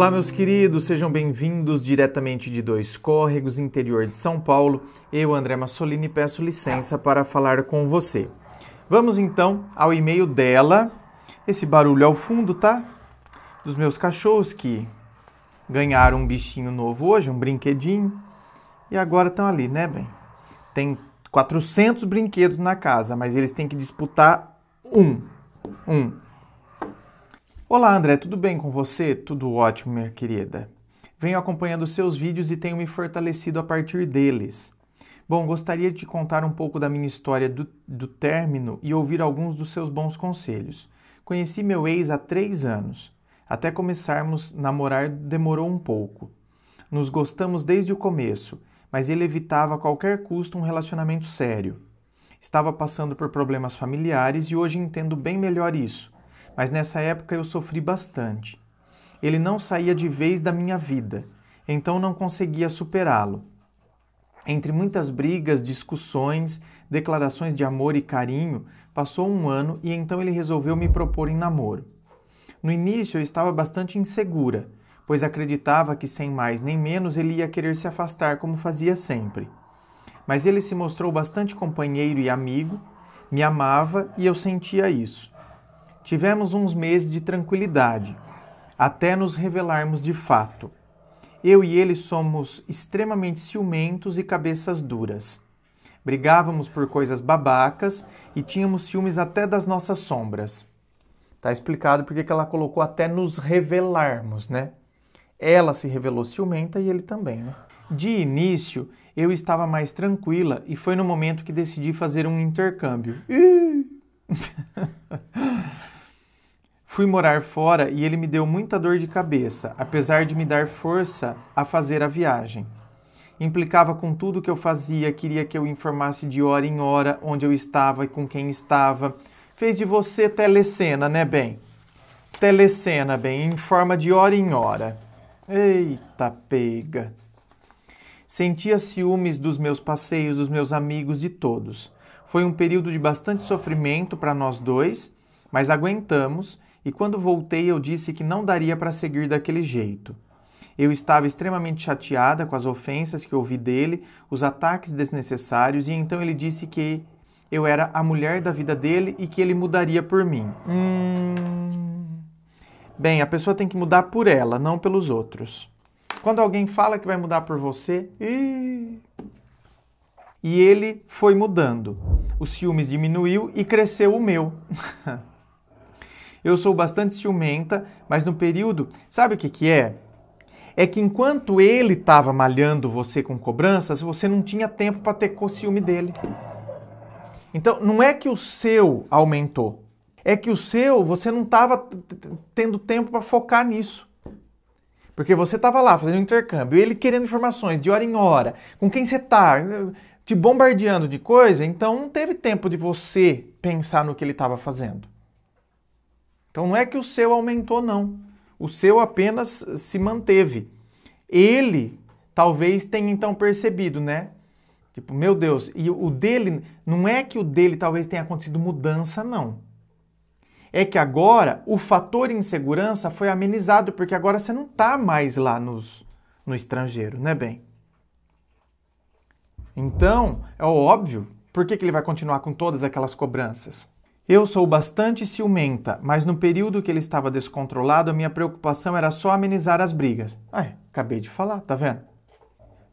Olá, meus queridos, sejam bem-vindos diretamente de Dois Córregos, interior de São Paulo. Eu, André Massolini, peço licença para falar com você. Vamos então ao e-mail dela. Esse barulho ao fundo, tá? Dos meus cachorros que ganharam um bichinho novo hoje, um brinquedinho, e agora estão ali, né, bem? Tem 400 brinquedos na casa, mas eles têm que disputar um. Um. Olá, André, tudo bem com você? Tudo ótimo, minha querida. Venho acompanhando seus vídeos e tenho me fortalecido a partir deles. Bom, gostaria de contar um pouco da minha história do, do término e ouvir alguns dos seus bons conselhos. Conheci meu ex há três anos. Até começarmos a namorar demorou um pouco. Nos gostamos desde o começo, mas ele evitava a qualquer custo um relacionamento sério. Estava passando por problemas familiares e hoje entendo bem melhor isso mas nessa época eu sofri bastante. Ele não saía de vez da minha vida, então não conseguia superá-lo. Entre muitas brigas, discussões, declarações de amor e carinho, passou um ano e então ele resolveu me propor em namoro. No início eu estava bastante insegura, pois acreditava que sem mais nem menos ele ia querer se afastar como fazia sempre. Mas ele se mostrou bastante companheiro e amigo, me amava e eu sentia isso. Tivemos uns meses de tranquilidade, até nos revelarmos de fato. Eu e ele somos extremamente ciumentos e cabeças duras. Brigávamos por coisas babacas e tínhamos ciúmes até das nossas sombras. Tá explicado porque que ela colocou até nos revelarmos, né? Ela se revelou ciumenta e ele também, né? De início, eu estava mais tranquila e foi no momento que decidi fazer um intercâmbio. Fui morar fora e ele me deu muita dor de cabeça, apesar de me dar força a fazer a viagem. Implicava com tudo que eu fazia, queria que eu informasse de hora em hora onde eu estava e com quem estava. Fez de você telecena, né, bem? Telecena, bem, informa de hora em hora. Eita pega! Sentia ciúmes dos meus passeios, dos meus amigos, de todos. Foi um período de bastante sofrimento para nós dois, mas aguentamos e quando voltei eu disse que não daria para seguir daquele jeito. Eu estava extremamente chateada com as ofensas que ouvi dele, os ataques desnecessários, e então ele disse que eu era a mulher da vida dele e que ele mudaria por mim. Hum... Bem, a pessoa tem que mudar por ela, não pelos outros. Quando alguém fala que vai mudar por você, ih... e ele foi mudando. Os ciúmes diminuiu e cresceu o meu. eu sou bastante ciumenta, mas no período, sabe o que, que é? É que enquanto ele estava malhando você com cobranças, você não tinha tempo para ter ciúme dele. Então, não é que o seu aumentou, é que o seu você não estava tendo tempo para focar nisso. Porque você estava lá fazendo intercâmbio, ele querendo informações de hora em hora, com quem você está, te bombardeando de coisa, então não teve tempo de você pensar no que ele estava fazendo. Então não é que o seu aumentou, não. O seu apenas se manteve. Ele talvez tenha então percebido, né? Tipo, meu Deus, e o dele, não é que o dele talvez tenha acontecido mudança, não. É que agora o fator insegurança foi amenizado, porque agora você não está mais lá nos, no estrangeiro, né, bem? Então, é óbvio, por que, que ele vai continuar com todas aquelas cobranças? Eu sou bastante ciumenta, mas no período que ele estava descontrolado, a minha preocupação era só amenizar as brigas. Ai, acabei de falar, tá vendo?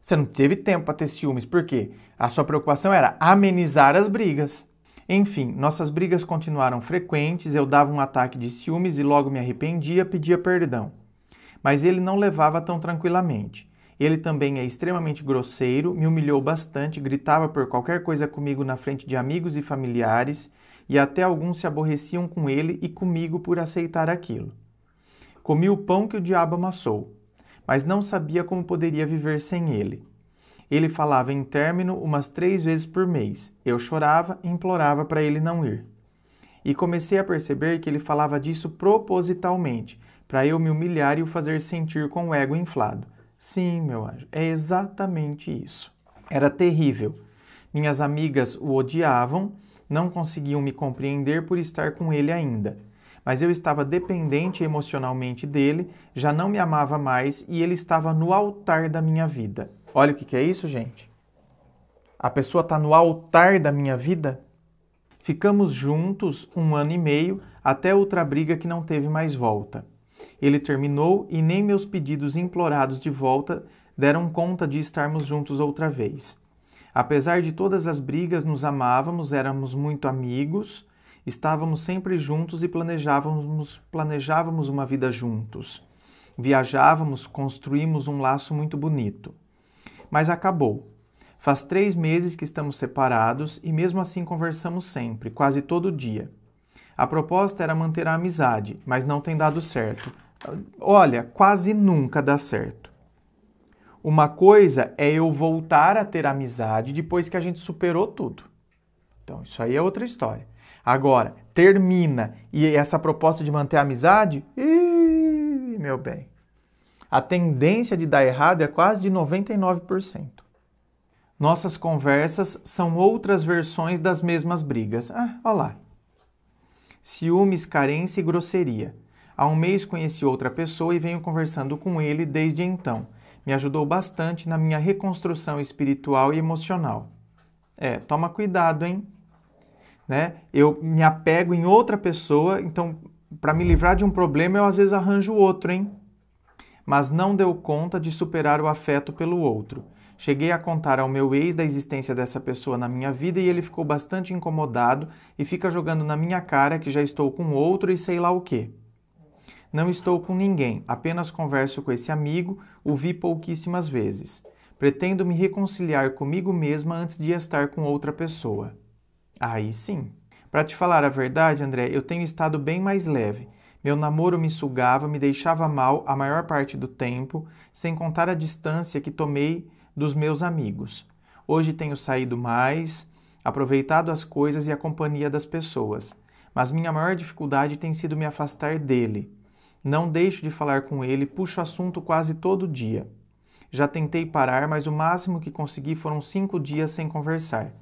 Você não teve tempo para ter ciúmes, por quê? A sua preocupação era amenizar as brigas. Enfim, nossas brigas continuaram frequentes, eu dava um ataque de ciúmes e logo me arrependia, pedia perdão. Mas ele não levava tão tranquilamente. Ele também é extremamente grosseiro, me humilhou bastante, gritava por qualquer coisa comigo na frente de amigos e familiares, e até alguns se aborreciam com ele e comigo por aceitar aquilo. Comi o pão que o diabo amassou, mas não sabia como poderia viver sem ele. Ele falava em término umas três vezes por mês. Eu chorava e implorava para ele não ir. E comecei a perceber que ele falava disso propositalmente, para eu me humilhar e o fazer sentir com o ego inflado. Sim, meu anjo, é exatamente isso. Era terrível. Minhas amigas o odiavam, não conseguiam me compreender por estar com ele ainda. Mas eu estava dependente emocionalmente dele, já não me amava mais e ele estava no altar da minha vida. Olha o que, que é isso, gente. A pessoa está no altar da minha vida? Ficamos juntos um ano e meio até outra briga que não teve mais volta. Ele terminou e nem meus pedidos implorados de volta deram conta de estarmos juntos outra vez. Apesar de todas as brigas, nos amávamos, éramos muito amigos, estávamos sempre juntos e planejávamos, planejávamos uma vida juntos. Viajávamos, construímos um laço muito bonito. Mas acabou. Faz três meses que estamos separados e mesmo assim conversamos sempre, quase todo dia. A proposta era manter a amizade, mas não tem dado certo. Olha, quase nunca dá certo. Uma coisa é eu voltar a ter amizade depois que a gente superou tudo. Então, isso aí é outra história. Agora, termina e essa proposta de manter a amizade, ih, meu bem. A tendência de dar errado é quase de 99%. Nossas conversas são outras versões das mesmas brigas. Ah, olha lá, ciúmes, carência e grosseria. Há um mês conheci outra pessoa e venho conversando com ele desde então. Me ajudou bastante na minha reconstrução espiritual e emocional. É, toma cuidado, hein? Né? Eu me apego em outra pessoa, então para me livrar de um problema eu às vezes arranjo outro, hein? Mas não deu conta de superar o afeto pelo outro. Cheguei a contar ao meu ex da existência dessa pessoa na minha vida e ele ficou bastante incomodado e fica jogando na minha cara que já estou com outro e sei lá o quê. Não estou com ninguém, apenas converso com esse amigo, o vi pouquíssimas vezes. Pretendo me reconciliar comigo mesma antes de estar com outra pessoa. Aí sim. Para te falar a verdade, André, eu tenho estado bem mais leve. Meu namoro me sugava, me deixava mal a maior parte do tempo, sem contar a distância que tomei dos meus amigos. Hoje tenho saído mais, aproveitado as coisas e a companhia das pessoas, mas minha maior dificuldade tem sido me afastar dele. Não deixo de falar com ele, puxo assunto quase todo dia. Já tentei parar, mas o máximo que consegui foram cinco dias sem conversar.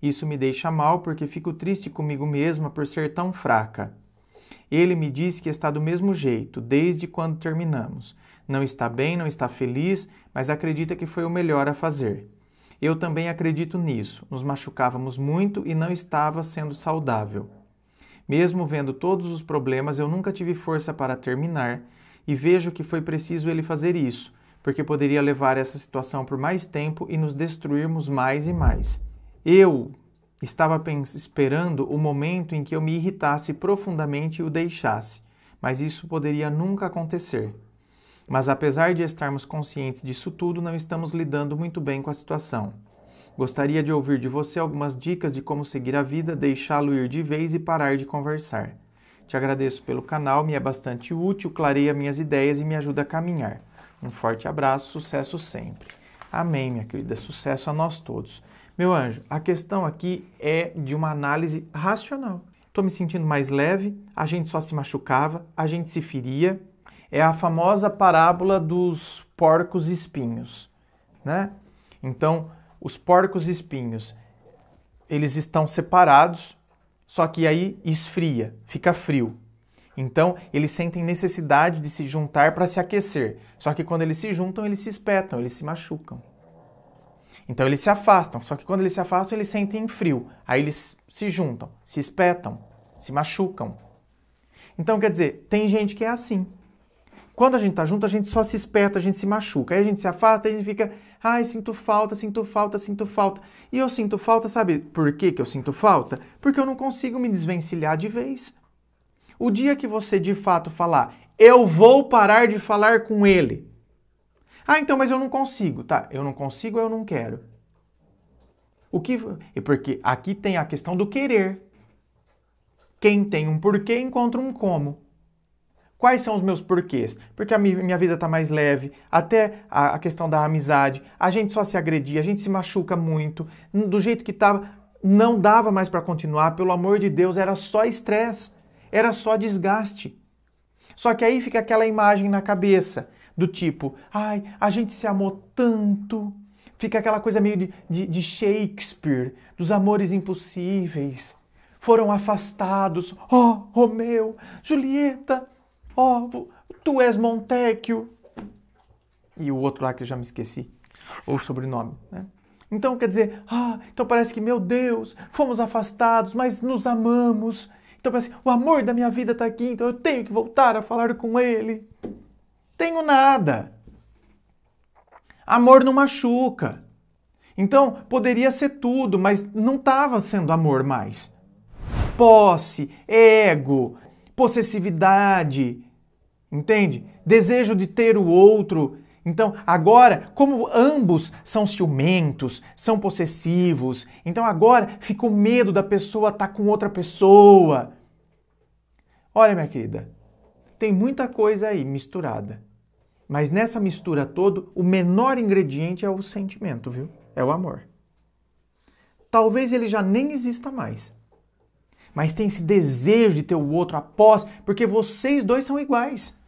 Isso me deixa mal porque fico triste comigo mesma por ser tão fraca. Ele me disse que está do mesmo jeito, desde quando terminamos, não está bem, não está feliz, mas acredita que foi o melhor a fazer. Eu também acredito nisso. Nos machucávamos muito e não estava sendo saudável. Mesmo vendo todos os problemas, eu nunca tive força para terminar e vejo que foi preciso ele fazer isso, porque poderia levar essa situação por mais tempo e nos destruirmos mais e mais. Eu estava esperando o momento em que eu me irritasse profundamente e o deixasse, mas isso poderia nunca acontecer. Mas apesar de estarmos conscientes disso tudo, não estamos lidando muito bem com a situação. Gostaria de ouvir de você algumas dicas de como seguir a vida, deixá-lo ir de vez e parar de conversar. Te agradeço pelo canal, me é bastante útil, clareia minhas ideias e me ajuda a caminhar. Um forte abraço, sucesso sempre. Amém, minha querida, sucesso a nós todos. Meu anjo, a questão aqui é de uma análise racional. Estou me sentindo mais leve, a gente só se machucava, a gente se feria, é a famosa parábola dos porcos espinhos, né? Então, os porcos espinhos, eles estão separados, só que aí esfria, fica frio. Então, eles sentem necessidade de se juntar para se aquecer. Só que quando eles se juntam, eles se espetam, eles se machucam. Então, eles se afastam. Só que quando eles se afastam, eles sentem frio. Aí eles se juntam, se espetam, se machucam. Então, quer dizer, tem gente que é assim. Quando a gente tá junto, a gente só se esperta, a gente se machuca. Aí a gente se afasta, a gente fica, ai, sinto falta, sinto falta, sinto falta. E eu sinto falta, sabe por que que eu sinto falta? Porque eu não consigo me desvencilhar de vez. O dia que você de fato falar, eu vou parar de falar com ele. Ah, então, mas eu não consigo. Tá, eu não consigo, eu não quero. O que. E porque aqui tem a questão do querer. Quem tem um porquê encontra um como. Quais são os meus porquês? Porque a minha vida está mais leve, até a questão da amizade, a gente só se agredia, a gente se machuca muito, do jeito que estava, tá, não dava mais para continuar, pelo amor de Deus, era só estresse, era só desgaste. Só que aí fica aquela imagem na cabeça do tipo, ai, a gente se amou tanto, fica aquela coisa meio de, de, de Shakespeare, dos amores impossíveis. Foram afastados, oh, Romeu, Julieta, Oh, tu és Montecchio. E o outro lá que eu já me esqueci, ou sobrenome, né? Então quer dizer, ah, então parece que, meu Deus, fomos afastados, mas nos amamos. Então parece, o amor da minha vida está aqui, então eu tenho que voltar a falar com ele. Tenho nada. Amor não machuca. Então poderia ser tudo, mas não estava sendo amor mais. Posse, ego, possessividade, entende? Desejo de ter o outro. Então, agora, como ambos são ciumentos, são possessivos, então agora fica o medo da pessoa estar tá com outra pessoa. Olha, minha querida, tem muita coisa aí misturada. Mas nessa mistura toda, o menor ingrediente é o sentimento, viu? É o amor. Talvez ele já nem exista mais, mas tem esse desejo de ter o outro após, porque vocês dois são iguais.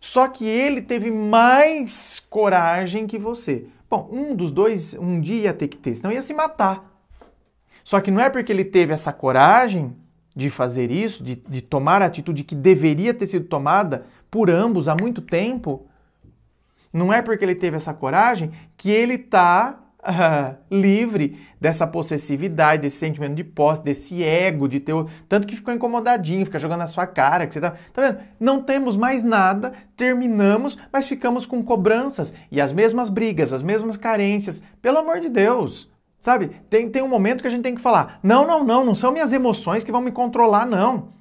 Só que ele teve mais coragem que você. Bom, um dos dois um dia ia ter que ter, senão ia se matar. Só que não é porque ele teve essa coragem de fazer isso, de, de tomar a atitude que deveria ter sido tomada por ambos há muito tempo, não é porque ele teve essa coragem que ele está Uh, livre dessa possessividade, desse sentimento de posse, desse ego de ter. Tanto que ficou incomodadinho, fica jogando na sua cara, que você tá. Tá vendo? Não temos mais nada, terminamos, mas ficamos com cobranças e as mesmas brigas, as mesmas carências. Pelo amor de Deus! Sabe? Tem, tem um momento que a gente tem que falar: não, não, não, não são minhas emoções que vão me controlar, não.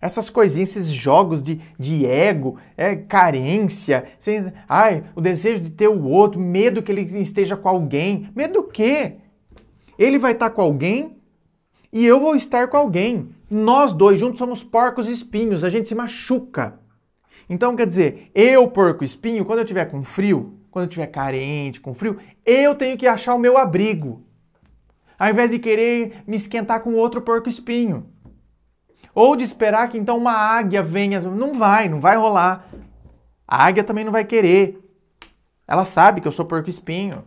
Essas coisinhas, esses jogos de, de ego, é, carência, sem, ai, o desejo de ter o outro, medo que ele esteja com alguém. Medo do quê? Ele vai estar tá com alguém e eu vou estar com alguém. Nós dois juntos somos porcos espinhos, a gente se machuca. Então, quer dizer, eu, porco espinho, quando eu tiver com frio, quando eu tiver carente, com frio, eu tenho que achar o meu abrigo. Ao invés de querer me esquentar com outro porco espinho. Ou de esperar que então uma águia venha. Não vai, não vai rolar. A águia também não vai querer. Ela sabe que eu sou porco-espinho.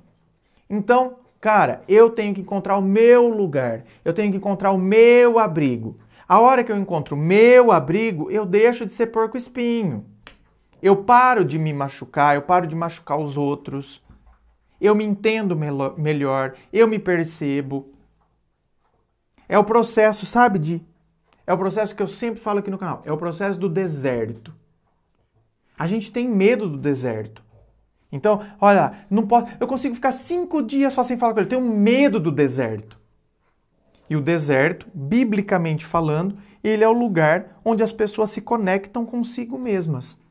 Então, cara, eu tenho que encontrar o meu lugar. Eu tenho que encontrar o meu abrigo. A hora que eu encontro o meu abrigo, eu deixo de ser porco-espinho. Eu paro de me machucar, eu paro de machucar os outros. Eu me entendo melhor, eu me percebo. É o processo, sabe, de é o processo que eu sempre falo aqui no canal, é o processo do deserto. A gente tem medo do deserto. Então, olha, não posso, eu consigo ficar cinco dias só sem falar com ele. Eu tenho medo do deserto. E o deserto, biblicamente falando, ele é o lugar onde as pessoas se conectam consigo mesmas.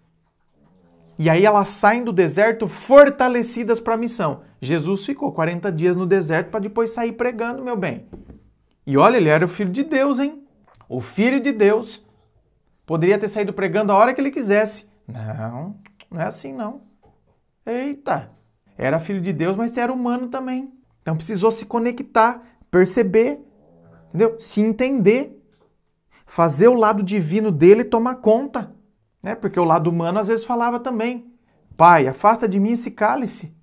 E aí elas saem do deserto fortalecidas para a missão. Jesus ficou 40 dias no deserto para depois sair pregando, meu bem. E olha, ele era o filho de Deus, hein? O Filho de Deus poderia ter saído pregando a hora que ele quisesse. Não, não é assim não. Eita, era filho de Deus, mas era humano também. Então precisou se conectar, perceber, entendeu? Se entender, fazer o lado divino dele tomar conta, né? Porque o lado humano às vezes falava também: "Pai, afasta de mim esse cálice".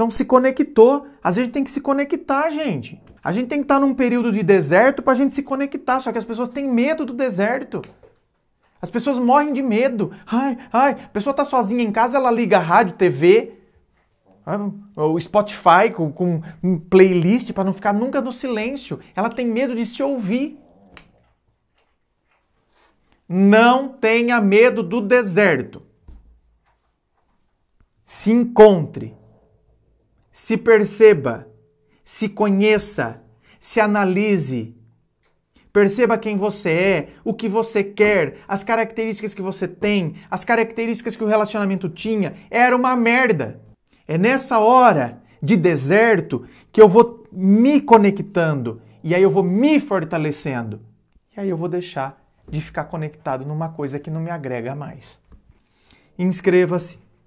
Então se conectou. a gente tem que se conectar, gente. A gente tem que estar num período de deserto para a gente se conectar. Só que as pessoas têm medo do deserto. As pessoas morrem de medo. Ai, ai, a pessoa tá sozinha em casa, ela liga rádio, TV, ah, o Spotify com, com um playlist para não ficar nunca no silêncio. Ela tem medo de se ouvir. Não tenha medo do deserto. Se encontre se perceba, se conheça, se analise. Perceba quem você é, o que você quer, as características que você tem, as características que o relacionamento tinha. Era uma merda. É nessa hora de deserto que eu vou me conectando e aí eu vou me fortalecendo. E aí eu vou deixar de ficar conectado numa coisa que não me agrega mais. Inscreva-se